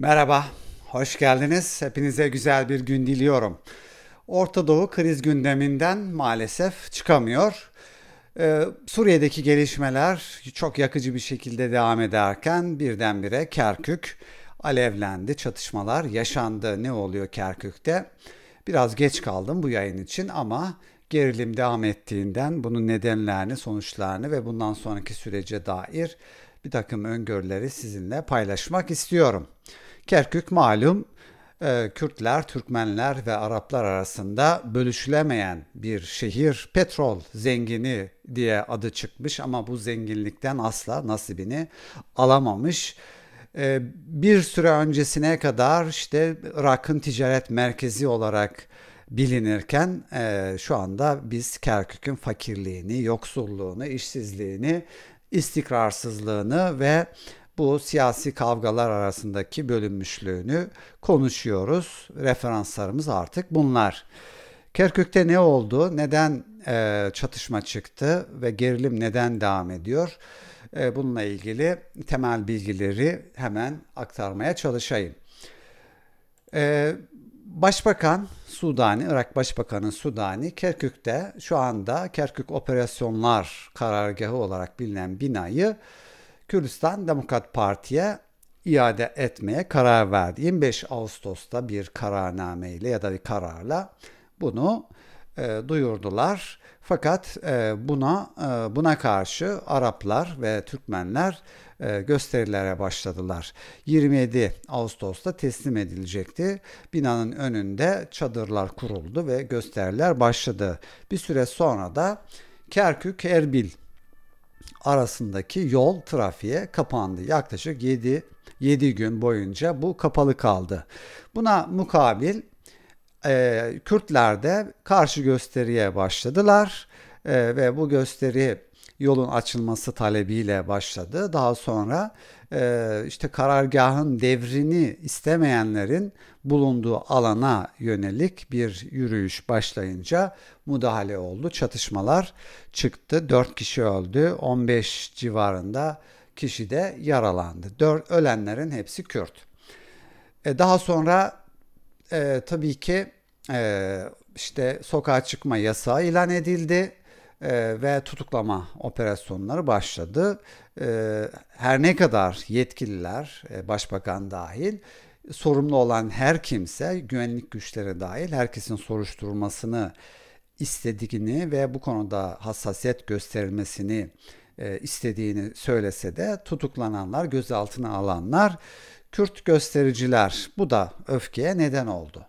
Merhaba, hoş geldiniz. Hepinize güzel bir gün diliyorum. Orta Doğu kriz gündeminden maalesef çıkamıyor. Ee, Suriye'deki gelişmeler çok yakıcı bir şekilde devam ederken birdenbire Kerkük alevlendi, çatışmalar yaşandı. Ne oluyor Kerkük'te? Biraz geç kaldım bu yayın için ama gerilim devam ettiğinden bunun nedenlerini, sonuçlarını ve bundan sonraki sürece dair bir takım öngörüleri sizinle paylaşmak istiyorum. Kerkük malum e, Kürtler, Türkmenler ve Araplar arasında bölüşülemeyen bir şehir. Petrol zengini diye adı çıkmış ama bu zenginlikten asla nasibini alamamış. E, bir süre öncesine kadar işte Irak'ın ticaret merkezi olarak bilinirken e, şu anda biz Kerkük'ün fakirliğini, yoksulluğunu, işsizliğini, istikrarsızlığını ve bu siyasi kavgalar arasındaki bölünmüşlüğünü konuşuyoruz. Referanslarımız artık bunlar. Kerkük'te ne oldu? Neden e, çatışma çıktı ve gerilim neden devam ediyor? E, bununla ilgili temel bilgileri hemen aktarmaya çalışayım. E, Başbakan Sudani, Irak Başbakanı Sudani Kerkük'te şu anda Kerkük Operasyonlar Karargahı olarak bilinen binayı Kürdistan Demokrat Parti'ye iade etmeye karar verdi. 25 Ağustos'ta bir kararname ile ya da bir kararla bunu e, duyurdular. Fakat e, buna e, buna karşı Araplar ve Türkmenler e, gösterilere başladılar. 27 Ağustos'ta teslim edilecekti. Binanın önünde çadırlar kuruldu ve gösteriler başladı. Bir süre sonra da Kerkük Erbil arasındaki yol trafiğe kapandı. Yaklaşık 7 7 gün boyunca bu kapalı kaldı. Buna mukabil e, Kürtler de karşı gösteriye başladılar e, ve bu gösteri yolun açılması talebiyle başladı. Daha sonra e, işte karargahın devrini istemeyenlerin bulunduğu alana yönelik bir yürüyüş başlayınca müdahale oldu. Çatışmalar çıktı. 4 kişi öldü. 15 civarında kişi de yaralandı. 4 ölenlerin hepsi Kürt. E, daha sonra e, tabii ki e, işte sokağa çıkma yasağı ilan edildi e, ve tutuklama operasyonları başladı. E, her ne kadar yetkililer, e, başbakan dahil sorumlu olan her kimse güvenlik güçleri dahil herkesin soruşturmasını istediğini ve bu konuda hassasiyet gösterilmesini e, istediğini söylese de tutuklananlar, gözaltına alanlar Kürt göstericiler. Bu da öfkeye neden oldu.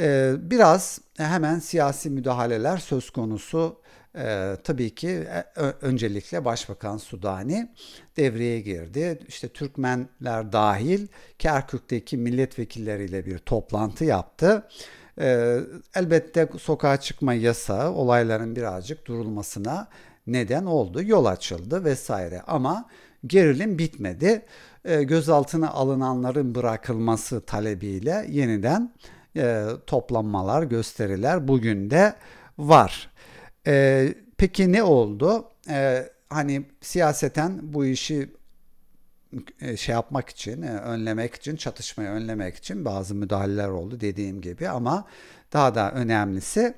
E, biraz hemen siyasi müdahaleler söz konusu ee, tabii ki e, öncelikle Başbakan Sudani devreye girdi. İşte Türkmenler dahil Kerkük'teki milletvekilleriyle bir toplantı yaptı. Ee, elbette sokağa çıkma yasağı olayların birazcık durulmasına neden oldu. Yol açıldı vesaire ama gerilim bitmedi. Ee, gözaltına alınanların bırakılması talebiyle yeniden e, toplanmalar, gösteriler bugün de var. E, peki ne oldu? E, hani siyaseten bu işi e, şey yapmak için, e, önlemek için, çatışmayı önlemek için bazı müdahaleler oldu dediğim gibi ama daha da önemlisi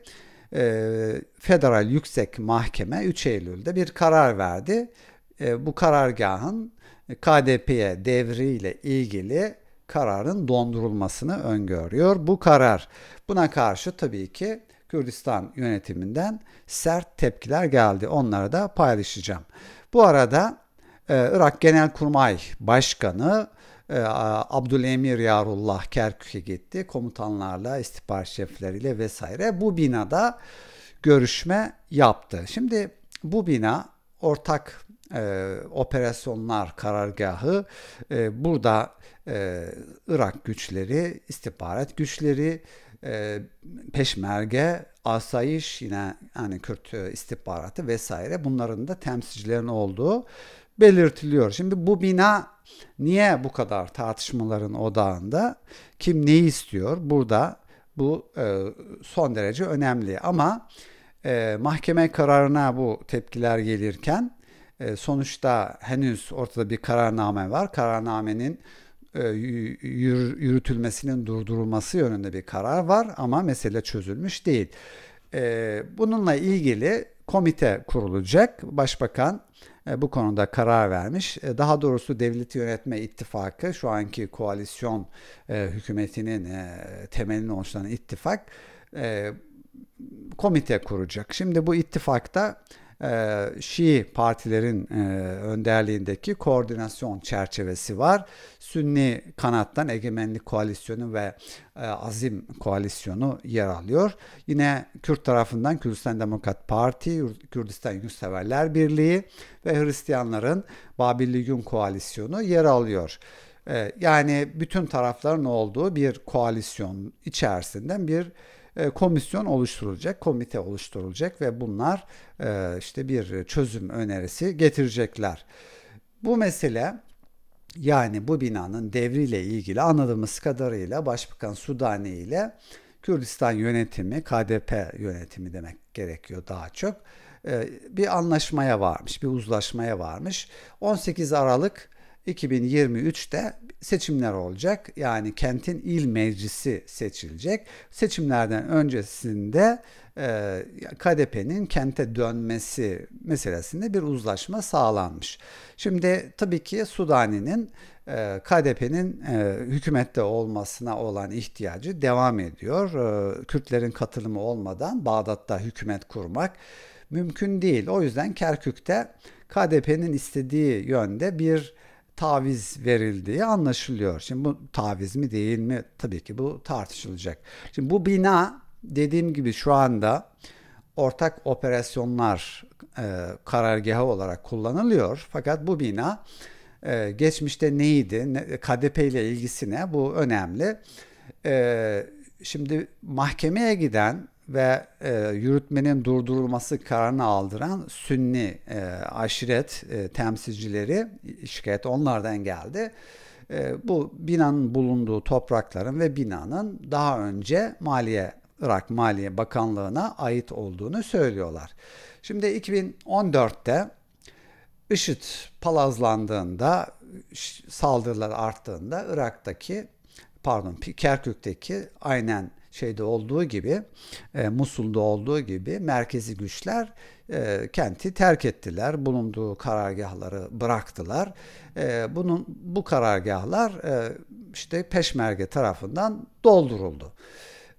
e, Federal Yüksek Mahkeme 3 Eylül'de bir karar verdi. Bu karargahın KDP'ye devriyle ilgili kararın dondurulmasını öngörüyor. Bu karar buna karşı tabii ki Kürdistan yönetiminden sert tepkiler geldi. Onları da paylaşacağım. Bu arada e, Irak Genelkurmay Başkanı e, Abdülemir Yarullah Kerkük'e gitti. Komutanlarla, istihbarat şefleriyle vesaire bu binada görüşme yaptı. Şimdi bu bina ortak e, operasyonlar karargahı e, burada e, Irak güçleri, istihbarat güçleri, e, peşmerge, asayiş yine yani Kürt e, istihbaratı vesaire bunların da temsilcilerin olduğu belirtiliyor. Şimdi bu bina niye bu kadar tartışmaların odağında? Kim neyi istiyor? Burada bu e, son derece önemli ama e, mahkeme kararına bu tepkiler gelirken e, sonuçta henüz ortada bir kararname var. Kararnamenin e, yürütülmesinin durdurulması yönünde bir karar var ama mesele çözülmüş değil. E, bununla ilgili komite kurulacak. Başbakan e, bu konuda karar vermiş. daha doğrusu Devlet Yönetme ittifakı şu anki koalisyon hükümetinin e, temelini oluşturan ittifak komite kuracak. Şimdi bu ittifakta e, Şii partilerin e, önderliğindeki koordinasyon çerçevesi var. Sünni kanattan Egemenlik Koalisyonu ve e, Azim Koalisyonu yer alıyor. Yine Kürt tarafından Kürdistan Demokrat Parti, Kürdistan Yurtseverler Birliği ve Hristiyanların Babilli Gün Koalisyonu yer alıyor. Ee, yani bütün tarafların olduğu bir koalisyon içerisinden bir e, komisyon oluşturulacak, komite oluşturulacak ve bunlar e, işte bir çözüm önerisi getirecekler. Bu mesele yani bu binanın devriyle ilgili anladığımız kadarıyla Başbakan Sudani ile Kürdistan yönetimi, KDP yönetimi demek gerekiyor daha çok. E, bir anlaşmaya varmış, bir uzlaşmaya varmış. 18 Aralık 2023'te seçimler olacak. Yani kentin il meclisi seçilecek. Seçimlerden öncesinde e, KDP'nin kente dönmesi meselesinde bir uzlaşma sağlanmış. Şimdi tabii ki Sudani'nin e, KDP'nin e, hükümette olmasına olan ihtiyacı devam ediyor. E, Kürtlerin katılımı olmadan Bağdat'ta hükümet kurmak mümkün değil. O yüzden Kerkük'te KDP'nin istediği yönde bir taviz verildiği anlaşılıyor. Şimdi bu taviz mi değil mi? Tabii ki bu tartışılacak. Şimdi bu bina dediğim gibi şu anda ortak operasyonlar e, karargahı olarak kullanılıyor. Fakat bu bina e, geçmişte neydi, ne, KDP ile ilgisi ne? Bu önemli. E, şimdi mahkemeye giden ve e, yürütmenin durdurulması kararını aldıran Sünni e, aşiret e, temsilcileri şikayet onlardan geldi. E, bu binanın bulunduğu toprakların ve binanın daha önce Maliye Irak Maliye Bakanlığı'na ait olduğunu söylüyorlar. Şimdi 2014'te IŞİD palazlandığında saldırılar arttığında Irak'taki pardon Kerkük'teki aynen şeyde olduğu gibi, e, Musul'da olduğu gibi merkezi güçler e, kenti terk ettiler. Bulunduğu karargahları bıraktılar. E, bunun bu karargahlar işte Peşmerge tarafından dolduruldu.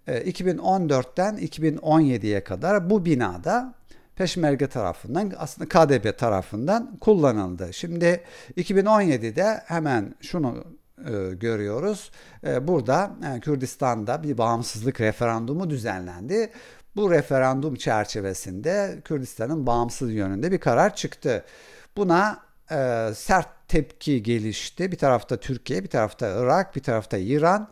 2014'ten 2017'ye kadar bu binada Peşmerge tarafından aslında KDP tarafından kullanıldı. Şimdi 2017'de hemen şunu e, görüyoruz. E, burada e, Kürdistan'da bir bağımsızlık referandumu düzenlendi. Bu referandum çerçevesinde Kürdistan'ın bağımsız yönünde bir karar çıktı. Buna sert tepki gelişti. Bir tarafta Türkiye, bir tarafta Irak, bir tarafta İran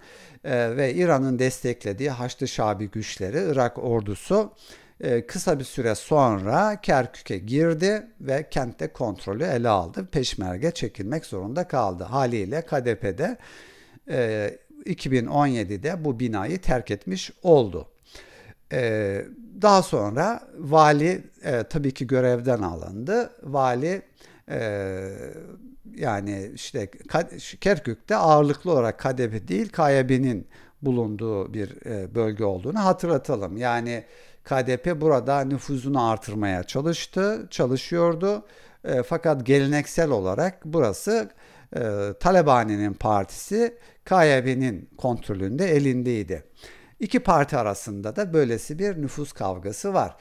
ve İran'ın desteklediği Haçlı Şabi güçleri, Irak ordusu e, kısa bir süre sonra Kerkük'e girdi ve kentte kontrolü ele aldı. Peşmerge çekilmek zorunda kaldı. Haliyle KDP'de e, 2017'de bu binayı terk etmiş oldu. E, daha sonra vali e, tabii ki görevden alındı. Vali e, yani işte Kerkük'te ağırlıklı olarak KDP değil KYB'nin bulunduğu bir e, bölge olduğunu hatırlatalım. Yani KDP burada nüfuzunu artırmaya çalıştı, çalışıyordu. E, fakat geleneksel olarak burası e, Taleban'ın partisi KYB'nin kontrolünde elindeydi. İki parti arasında da böylesi bir nüfus kavgası var.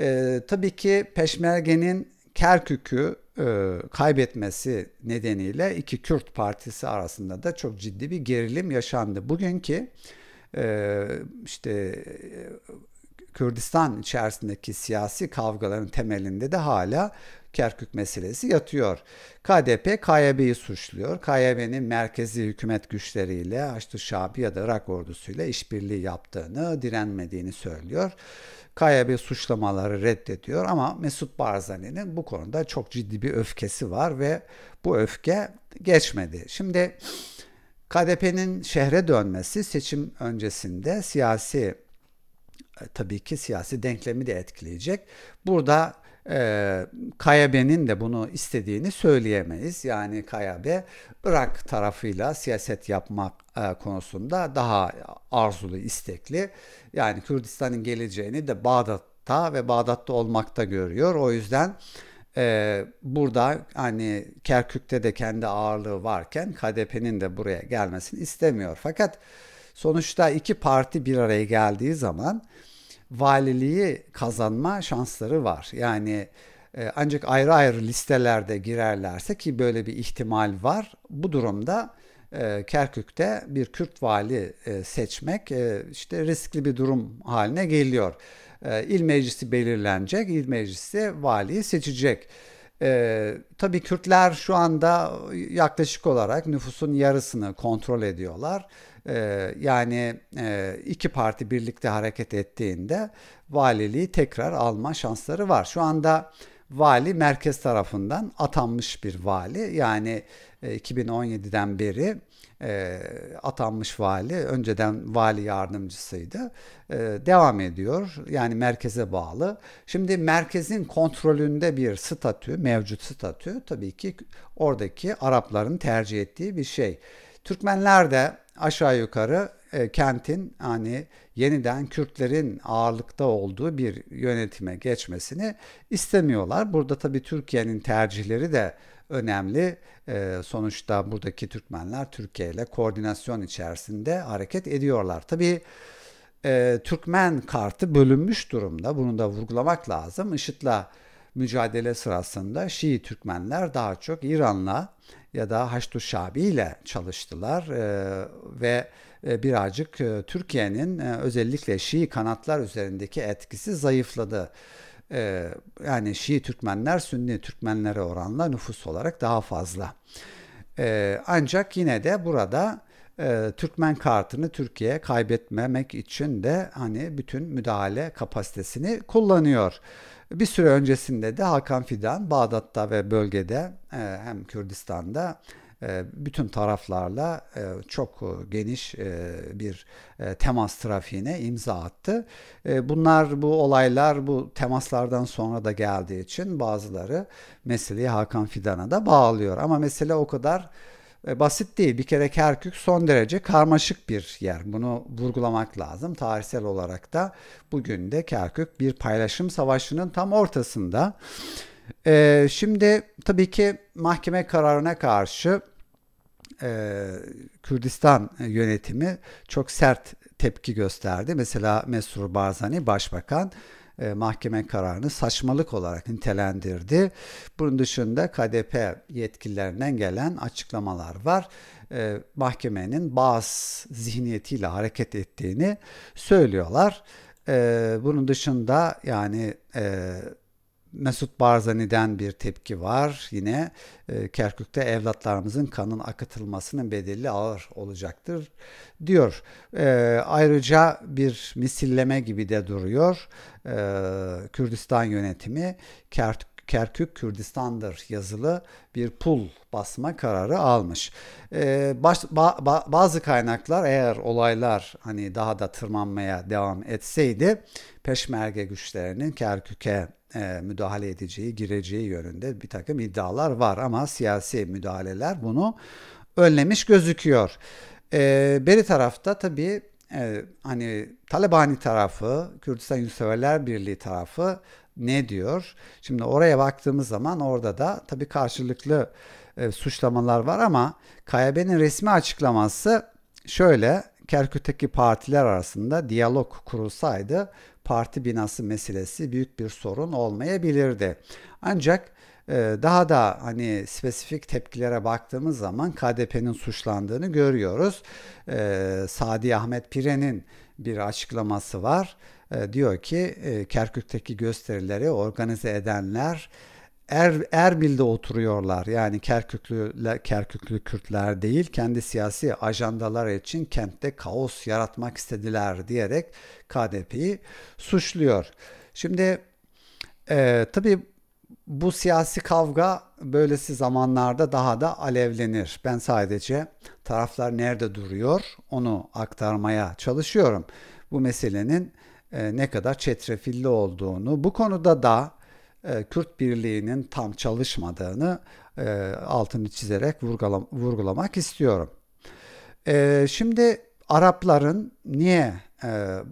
E, tabii ki Peşmerge'nin Kerkük'ü e, kaybetmesi nedeniyle iki Kürt partisi arasında da çok ciddi bir gerilim yaşandı. Bugünkü e, işte Kürdistan içerisindeki siyasi kavgaların temelinde de hala Kerkük meselesi yatıyor. KDP KYB'yi suçluyor. KYB'nin merkezi hükümet güçleriyle Haçlı Şabi ya da Irak ordusuyla işbirliği yaptığını, direnmediğini söylüyor. KYB suçlamaları reddediyor ama Mesut Barzani'nin bu konuda çok ciddi bir öfkesi var ve bu öfke geçmedi. Şimdi KDP'nin şehre dönmesi seçim öncesinde siyasi e, tabii ki siyasi denklemi de etkileyecek. Burada e, Kayabe'nin de bunu istediğini söyleyemeyiz. Yani Kayabe Irak tarafıyla siyaset yapmak e, konusunda daha arzulu, istekli. Yani Kürdistan'ın geleceğini de Bağdat'ta ve Bağdat'ta olmakta görüyor. O yüzden e, burada hani Kerkük'te de kendi ağırlığı varken KDP'nin de buraya gelmesini istemiyor. Fakat bu Sonuçta iki parti bir araya geldiği zaman valiliği kazanma şansları var. Yani e, ancak ayrı ayrı listelerde girerlerse ki böyle bir ihtimal var. Bu durumda e, Kerkük'te bir Kürt vali e, seçmek işte riskli bir durum haline geliyor. İl meclisi belirlenecek, il meclisi valiyi seçecek. Ee, tabii Kürtler şu anda yaklaşık olarak nüfusun yarısını kontrol ediyorlar. Ee, yani e, iki parti birlikte hareket ettiğinde valiliği tekrar alma şansları var. Şu anda vali merkez tarafından atanmış bir vali. Yani e, 2017'den beri e, atanmış vali, önceden vali yardımcısıydı. E, devam ediyor. Yani merkeze bağlı. Şimdi merkezin kontrolünde bir statü, mevcut statü tabii ki oradaki Arapların tercih ettiği bir şey. Türkmenler de aşağı yukarı e, kentin hani yeniden Kürtlerin ağırlıkta olduğu bir yönetime geçmesini istemiyorlar. Burada tabii Türkiye'nin tercihleri de önemli. E, sonuçta buradaki Türkmenler Türkiye ile koordinasyon içerisinde hareket ediyorlar. Tabii e, Türkmen kartı bölünmüş durumda. Bunu da vurgulamak lazım. IŞİD'le mücadele sırasında Şii Türkmenler daha çok İran'la ya da Haçlı Şabi ile çalıştılar e, ve e, birazcık e, Türkiye'nin özellikle Şii kanatlar üzerindeki etkisi zayıfladı. yani Şii Türkmenler Sünni Türkmenlere oranla nüfus olarak daha fazla. ancak yine de burada Türkmen kartını Türkiye kaybetmemek için de hani bütün müdahale kapasitesini kullanıyor. Bir süre öncesinde de Hakan Fidan Bağdat'ta ve bölgede e, hem Kürdistan'da e, bütün taraflarla e, çok geniş bir temas trafiğine imza attı. Bunlar bu olaylar bu temaslardan sonra da geldiği için bazıları meseleyi Hakan Fidan'a da bağlıyor. Ama mesele o kadar e, basit değil. Bir kere Kerkük son derece karmaşık bir yer. Bunu vurgulamak lazım. Tarihsel olarak da bugün de Kerkük bir paylaşım savaşının tam ortasında. Ee, şimdi tabii ki mahkeme kararına karşı e, Kürdistan yönetimi çok sert tepki gösterdi. Mesela Mesur Barzani başbakan e, mahkeme kararını saçmalık olarak nitelendirdi. Bunun dışında KDP yetkililerinden gelen açıklamalar var. E, mahkemenin bazı zihniyetiyle hareket ettiğini söylüyorlar. E, bunun dışında yani Mesut Barzani'den bir tepki var. Yine e, Kerkük'te evlatlarımızın kanın akıtılmasının bedeli ağır olacaktır diyor. E, ayrıca bir misilleme gibi de duruyor. E, Kürdistan yönetimi Kerkük Kerkük Kürdistan'dır yazılı bir pul basma kararı almış. Ee, baş, ba, ba, bazı kaynaklar eğer olaylar hani daha da tırmanmaya devam etseydi peşmerge güçlerinin Kerkük'e e, müdahale edeceği, gireceği yönünde bir takım iddialar var ama siyasi müdahaleler bunu önlemiş gözüküyor. E, beri tarafta tabii e, hani Talebani tarafı, Kürdistan Yurtseverler Birliği tarafı ne diyor? Şimdi oraya baktığımız zaman orada da tabii karşılıklı e, suçlamalar var ama KYB'nin resmi açıklaması şöyle Kerkük'teki partiler arasında diyalog kurulsaydı parti binası meselesi büyük bir sorun olmayabilirdi. Ancak e, daha da hani spesifik tepkilere baktığımız zaman KDP'nin suçlandığını görüyoruz. E, Sadi Ahmet Pire'nin bir açıklaması var. E, diyor ki Kerkük'teki gösterileri organize edenler er, Erbil'de oturuyorlar. Yani Kerküklüler, Kerküklü Kürtler değil, kendi siyasi ajandalar için kentte kaos yaratmak istediler diyerek KDP'yi suçluyor. Şimdi e, tabii bu siyasi kavga böylesi zamanlarda daha da alevlenir. Ben sadece taraflar nerede duruyor onu aktarmaya çalışıyorum. Bu meselenin e, ne kadar çetrefilli olduğunu, bu konuda da e, Kürt Birliği'nin tam çalışmadığını e, altını çizerek vurgulamak istiyorum. E, şimdi Arapların niye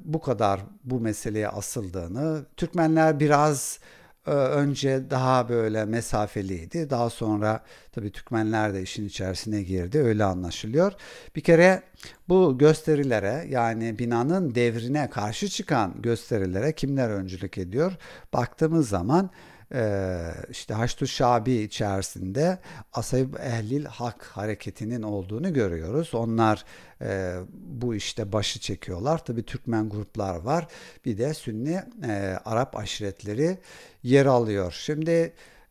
bu kadar bu meseleye asıldığını, Türkmenler biraz ee, önce daha böyle mesafeliydi. Daha sonra tabii Türkmenler de işin içerisine girdi. Öyle anlaşılıyor. Bir kere bu gösterilere yani binanın devrine karşı çıkan gösterilere kimler öncülük ediyor? Baktığımız zaman ee, işte Haçlı Şabi içerisinde Asayib Ehlil Hak hareketinin olduğunu görüyoruz. Onlar e, bu işte başı çekiyorlar. Tabi Türkmen gruplar var. Bir de Sünni e, Arap aşiretleri yer alıyor. Şimdi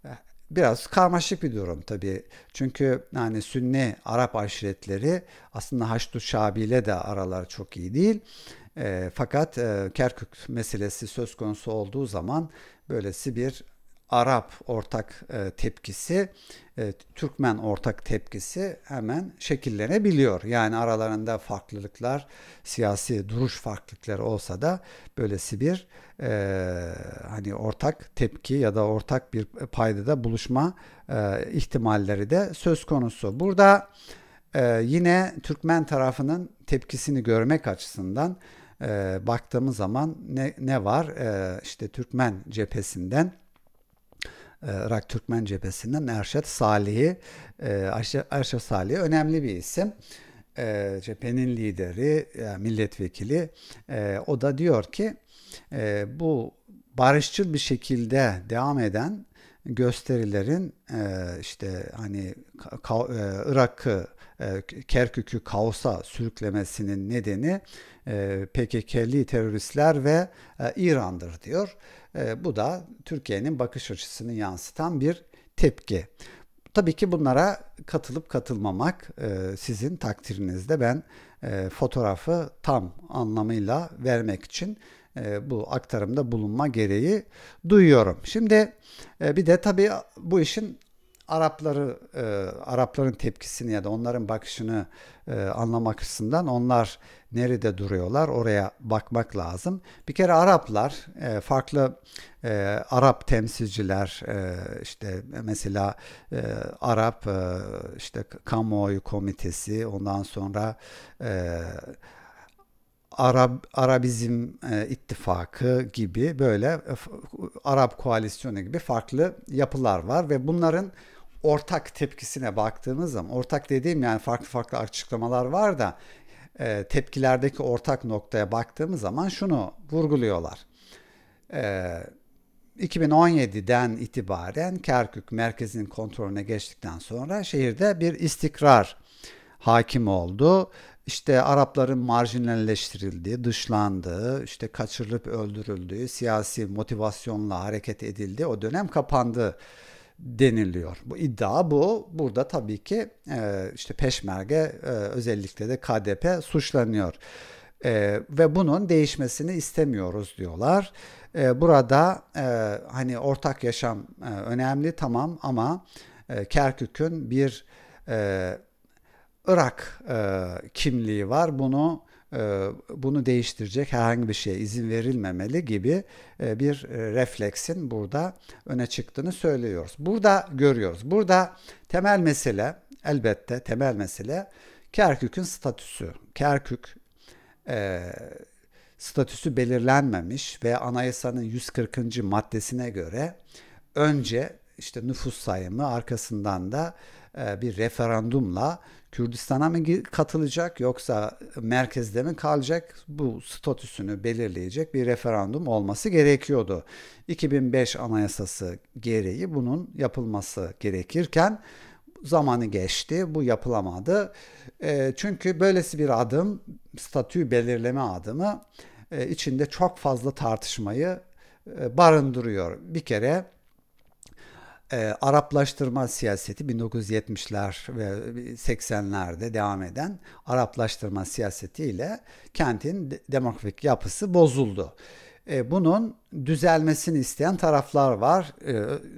e, biraz karmaşık bir durum tabii. Çünkü yani Sünni Arap aşiretleri aslında Haçlı Şabi ile de aralar çok iyi değil. fakat e, Kerkük meselesi söz konusu olduğu zaman böylesi bir Arap ortak e, tepkisi, e, Türkmen ortak tepkisi hemen şekillenebiliyor. Yani aralarında farklılıklar, siyasi duruş farklılıkları olsa da böylesi bir e, hani ortak tepki ya da ortak bir paydada buluşma e, ihtimalleri de söz konusu. Burada e, yine Türkmen tarafının tepkisini görmek açısından e, baktığımız zaman ne, ne var? E, işte Türkmen cephesinden Irak e, Türkmen Cephesi'nden Erşet Salih'i Erşet Salih önemli bir isim. E, cephenin lideri, e, milletvekili. O da diyor ki bu barışçıl bir şekilde devam eden gösterilerin işte hani Irak'ı Kerkük'ü kaosa sürüklemesinin nedeni PKK'li teröristler ve İran'dır diyor. Ee, bu da Türkiye'nin bakış açısını yansıtan bir tepki. Tabii ki bunlara katılıp katılmamak e, sizin takdirinizde. Ben e, fotoğrafı tam anlamıyla vermek için e, bu aktarımda bulunma gereği duyuyorum. Şimdi bir de tabii bu işin Arapları e, Arapların tepkisini ya da onların bakışını e, anlamak açısından onlar nerede duruyorlar oraya bakmak lazım. Bir kere Araplar e, farklı e, Arap temsilciler e, işte mesela e, Arap e, işte kamuoyu komitesi ondan sonra e, Arab Arabizm e, ittifakı gibi böyle e, Arap koalisyonu gibi farklı yapılar var ve bunların ortak tepkisine baktığımız zaman ortak dediğim yani farklı farklı açıklamalar var da e, tepkilerdeki ortak noktaya baktığımız zaman şunu vurguluyorlar. E, 2017'den itibaren Kerkük merkezin kontrolüne geçtikten sonra şehirde bir istikrar hakim oldu. İşte Arapların marjinalleştirildiği, dışlandığı, işte kaçırılıp öldürüldüğü, siyasi motivasyonla hareket edildiği o dönem kapandı deniliyor. Bu iddia bu. Burada tabii ki e, işte peşmerge e, özellikle de KDP suçlanıyor. E, ve bunun değişmesini istemiyoruz diyorlar. E, burada e, hani ortak yaşam e, önemli tamam ama e, Kerkük'ün bir e, Irak e, kimliği var. Bunu e, bunu değiştirecek herhangi bir şeye izin verilmemeli gibi e, bir e, refleksin burada öne çıktığını söylüyoruz. Burada görüyoruz. Burada temel mesele elbette temel mesele Kerkük'ün statüsü. Kerkük e, statüsü belirlenmemiş ve anayasanın 140. maddesine göre önce işte nüfus sayımı arkasından da e, bir referandumla Kürdistan'a mı katılacak yoksa merkezde mi kalacak bu statüsünü belirleyecek bir referandum olması gerekiyordu. 2005 anayasası gereği bunun yapılması gerekirken zamanı geçti bu yapılamadı. E, çünkü böylesi bir adım statü belirleme adımı e, içinde çok fazla tartışmayı barındırıyor. Bir kere e, Araplaştırma siyaseti 1970'ler ve 80'lerde devam eden Araplaştırma siyasetiyle kentin demografik yapısı bozuldu. E, bunun düzelmesini isteyen taraflar var. E,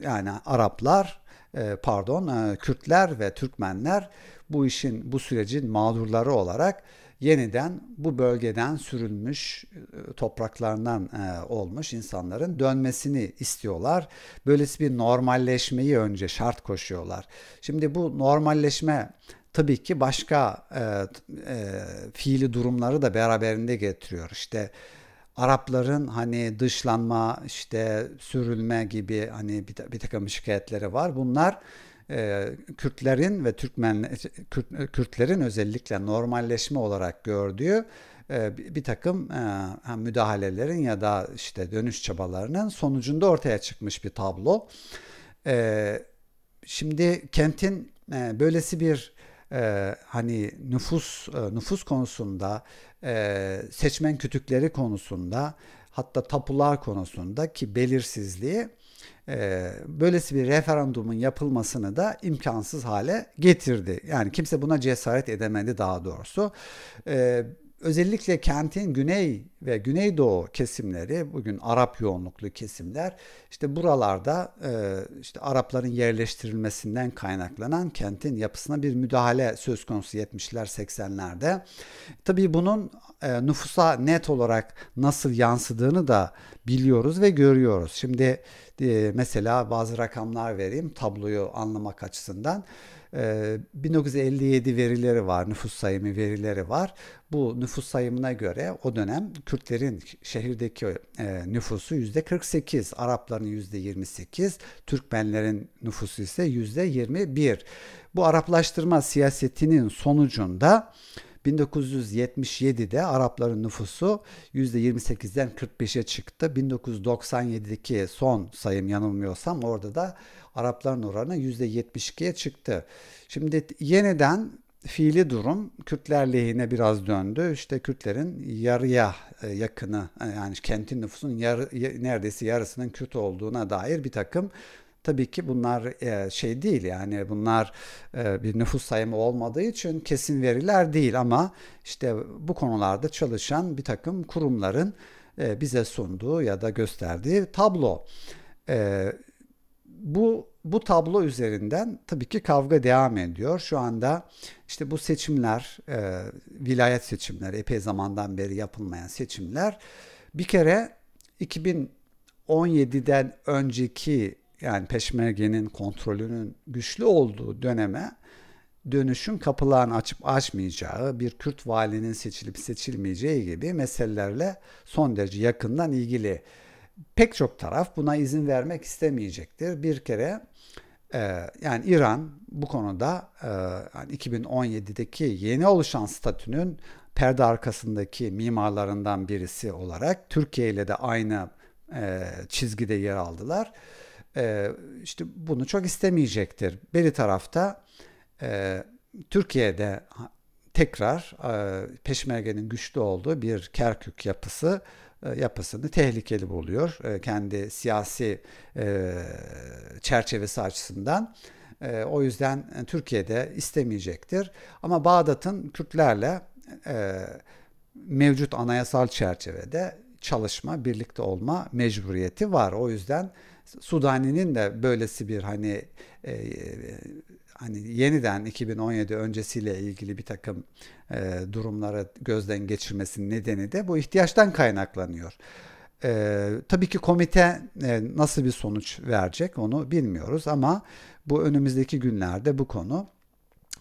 yani Araplar, e, pardon e, Kürtler ve Türkmenler bu işin bu sürecin mağdurları olarak yeniden bu bölgeden sürülmüş e, topraklarından e, olmuş insanların dönmesini istiyorlar. Böylesi bir normalleşmeyi önce şart koşuyorlar. Şimdi bu normalleşme tabii ki başka e, e, fiili durumları da beraberinde getiriyor. İşte Arapların hani dışlanma, işte sürülme gibi hani bir, bir takım şikayetleri var. Bunlar e, Kürtlerin ve Türkmen Kürt, Kürtlerin özellikle normalleşme olarak gördüğü e, bir takım e, müdahalelerin ya da işte dönüş çabalarının sonucunda ortaya çıkmış bir tablo. Ee, şimdi kentin e, böylesi bir hani nüfus nüfus konusunda seçmen kütükleri konusunda hatta tapular konusunda ki belirsizliği e, böylesi bir referandumun yapılmasını da imkansız hale getirdi. Yani kimse buna cesaret edemedi daha doğrusu. E, özellikle kentin güney ve güneydoğu kesimleri bugün Arap yoğunluklu kesimler işte buralarda e, işte Arapların yerleştirilmesinden kaynaklanan kentin yapısına bir müdahale söz konusu 70'ler 80'lerde. Tabii bunun e, nüfusa net olarak nasıl yansıdığını da biliyoruz ve görüyoruz. Şimdi e, mesela bazı rakamlar vereyim tabloyu anlamak açısından. 1957 ee, verileri var, nüfus sayımı verileri var. Bu nüfus sayımına göre o dönem Kürtlerin şehirdeki e, nüfusu %48, Arapların %28, Türkmenlerin nüfusu ise %21. Bu Araplaştırma siyasetinin sonucunda 1977'de Arapların nüfusu %28'den 45'e çıktı. 1997'deki son sayım yanılmıyorsam orada da Arapların oranı %72'ye çıktı. Şimdi yeniden fiili durum Kürtler lehine biraz döndü. İşte Kürtlerin yarıya e, yakını e, yani kentin nüfusunun yarı, neredeyse yarısının Kürt olduğuna dair bir takım Tabii ki bunlar e, şey değil yani bunlar e, bir nüfus sayımı olmadığı için kesin veriler değil ama işte bu konularda çalışan bir takım kurumların e, bize sunduğu ya da gösterdiği tablo. bu bu tablo üzerinden tabii ki kavga devam ediyor. Şu anda işte bu seçimler, e, vilayet seçimleri, epey zamandan beri yapılmayan seçimler bir kere 2017'den önceki yani peşmergenin kontrolünün güçlü olduğu döneme dönüşün kapılarını açıp açmayacağı, bir Kürt valinin seçilip seçilmeyeceği gibi meselelerle son derece yakından ilgili. Pek çok taraf buna izin vermek istemeyecektir. Bir kere e, yani İran bu konuda e, 2017'deki yeni oluşan statünün perde arkasındaki mimarlarından birisi olarak Türkiye ile de aynı e, çizgide yer aldılar e, işte bunu çok istemeyecektir. Beri tarafta e, Türkiye'de tekrar e, peşmergenin güçlü olduğu bir Kerkük yapısı e, yapısını tehlikeli buluyor. E, kendi siyasi e, çerçevesi açısından. E, o yüzden e, Türkiye'de istemeyecektir. Ama Bağdat'ın Kürtlerle e, mevcut anayasal çerçevede çalışma, birlikte olma mecburiyeti var. O yüzden Sudani'nin de böylesi bir hani e, hani yeniden 2017 öncesiyle ilgili bir takım e, durumlara gözden geçirmesinin nedeni de bu ihtiyaçtan kaynaklanıyor. E, tabii ki komite e, nasıl bir sonuç verecek onu bilmiyoruz ama bu önümüzdeki günlerde bu konu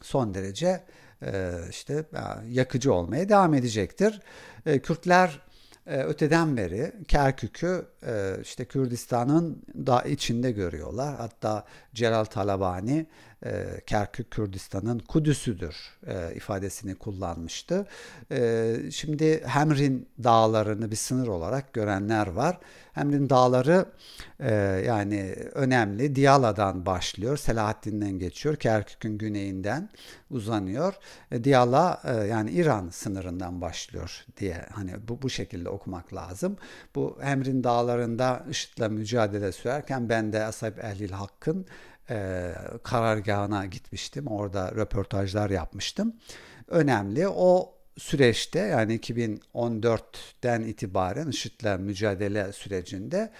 son derece e, işte e, yakıcı olmaya devam edecektir. E, Kürtler ee, öteden beri Kerkük'ü e, işte Kürdistan'ın da içinde görüyorlar. Hatta Celal Talabani e, Kerkük Kürdistan'ın Kudüs'üdür e, ifadesini kullanmıştı. E, şimdi Hemrin dağlarını bir sınır olarak görenler var. Hemrin dağları e, yani önemli. Diyala'dan başlıyor, Selahaddin'den geçiyor, Kerkük'ün güneyinden uzanıyor. E, Diyala e, yani İran sınırından başlıyor diye hani bu, bu şekilde okumak lazım. Bu Hemrin dağlarında IŞİD'le mücadele sürerken ben de Ashab Ehlil Hakk'ın e, karargahına gitmiştim. Orada röportajlar yapmıştım. Önemli. O süreçte yani 2014'ten itibaren IŞİD'le mücadele sürecinde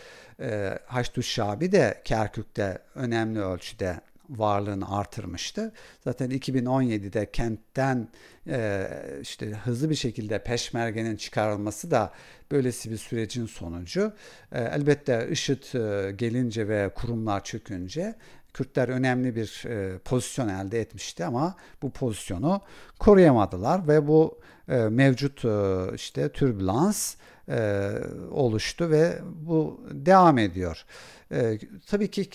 e, Haçlı Şabi de Kerkük'te önemli ölçüde varlığını artırmıştı. Zaten 2017'de kentten e, işte hızlı bir şekilde peşmergenin çıkarılması da böylesi bir sürecin sonucu. E, elbette IŞİD e, gelince ve kurumlar çökünce Kürtler önemli bir e, pozisyon elde etmişti ama bu pozisyonu koruyamadılar ve bu e, mevcut e, işte türbülans e, oluştu ve bu devam ediyor. E, tabii ki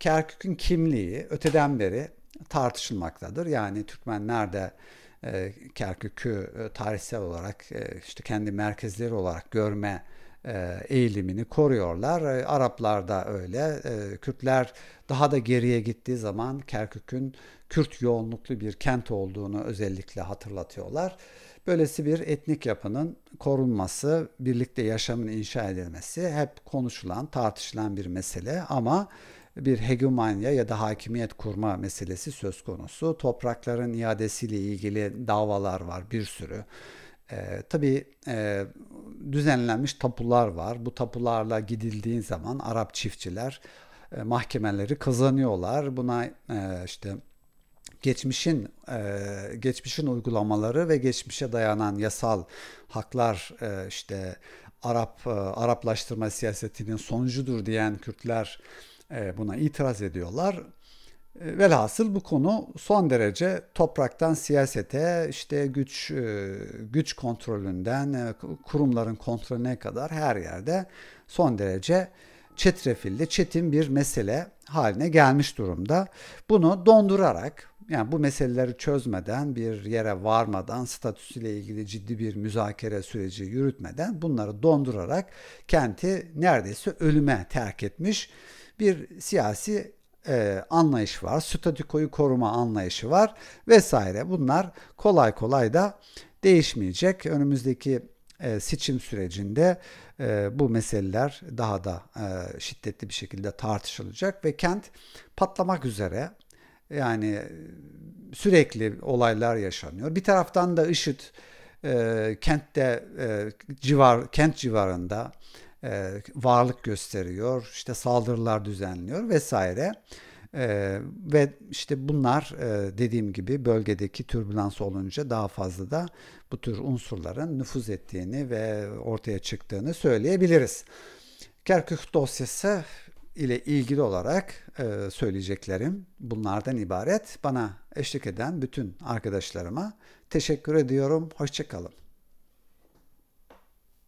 Kerkük'ün kimliği öteden beri tartışılmaktadır. Yani Türkmenler de e, Kerkük'ü e, tarihsel olarak e, işte kendi merkezleri olarak görme e, eğilimini koruyorlar. E, Araplar da öyle. E, Kürtler daha da geriye gittiği zaman Kerkük'ün Kürt yoğunluklu bir kent olduğunu özellikle hatırlatıyorlar. Böylesi bir etnik yapının korunması, birlikte yaşamın inşa edilmesi hep konuşulan, tartışılan bir mesele ama bir hegemanya ya da hakimiyet kurma meselesi söz konusu. Toprakların iadesiyle ilgili davalar var bir sürü. E, tabii e, düzenlenmiş tapular var. Bu tapularla gidildiğin zaman Arap çiftçiler e, mahkemeleri kazanıyorlar. Buna e, işte geçmişin e, geçmişin uygulamaları ve geçmişe dayanan yasal haklar e, işte Arap e, Araplaştırma siyasetinin sonucudur diyen Kürtler e, buna itiraz ediyorlar. Ee, velhasıl bu konu son derece topraktan siyasete, işte güç e, güç kontrolünden e, kurumların kontrolüne kadar her yerde son derece çetrefilli, çetin bir mesele haline gelmiş durumda. Bunu dondurarak yani bu meseleleri çözmeden bir yere varmadan statüsüyle ilgili ciddi bir müzakere süreci yürütmeden bunları dondurarak kenti neredeyse ölüme terk etmiş bir siyasi e, anlayış var, statikoyu koruma anlayışı var vesaire. Bunlar kolay kolay da değişmeyecek. Önümüzdeki e, seçim sürecinde e, bu meseleler daha da e, şiddetli bir şekilde tartışılacak ve kent patlamak üzere. Yani e, sürekli olaylar yaşanıyor. Bir taraftan da IŞİD e, kentte e, civar kent civarında e, varlık gösteriyor, işte saldırılar düzenliyor vesaire. E, ve işte bunlar e, dediğim gibi bölgedeki türbülans olunca daha fazla da bu tür unsurların nüfuz ettiğini ve ortaya çıktığını söyleyebiliriz. Kerkük dosyası ile ilgili olarak e, söyleyeceklerim bunlardan ibaret. Bana eşlik eden bütün arkadaşlarıma teşekkür ediyorum. Hoşçakalın.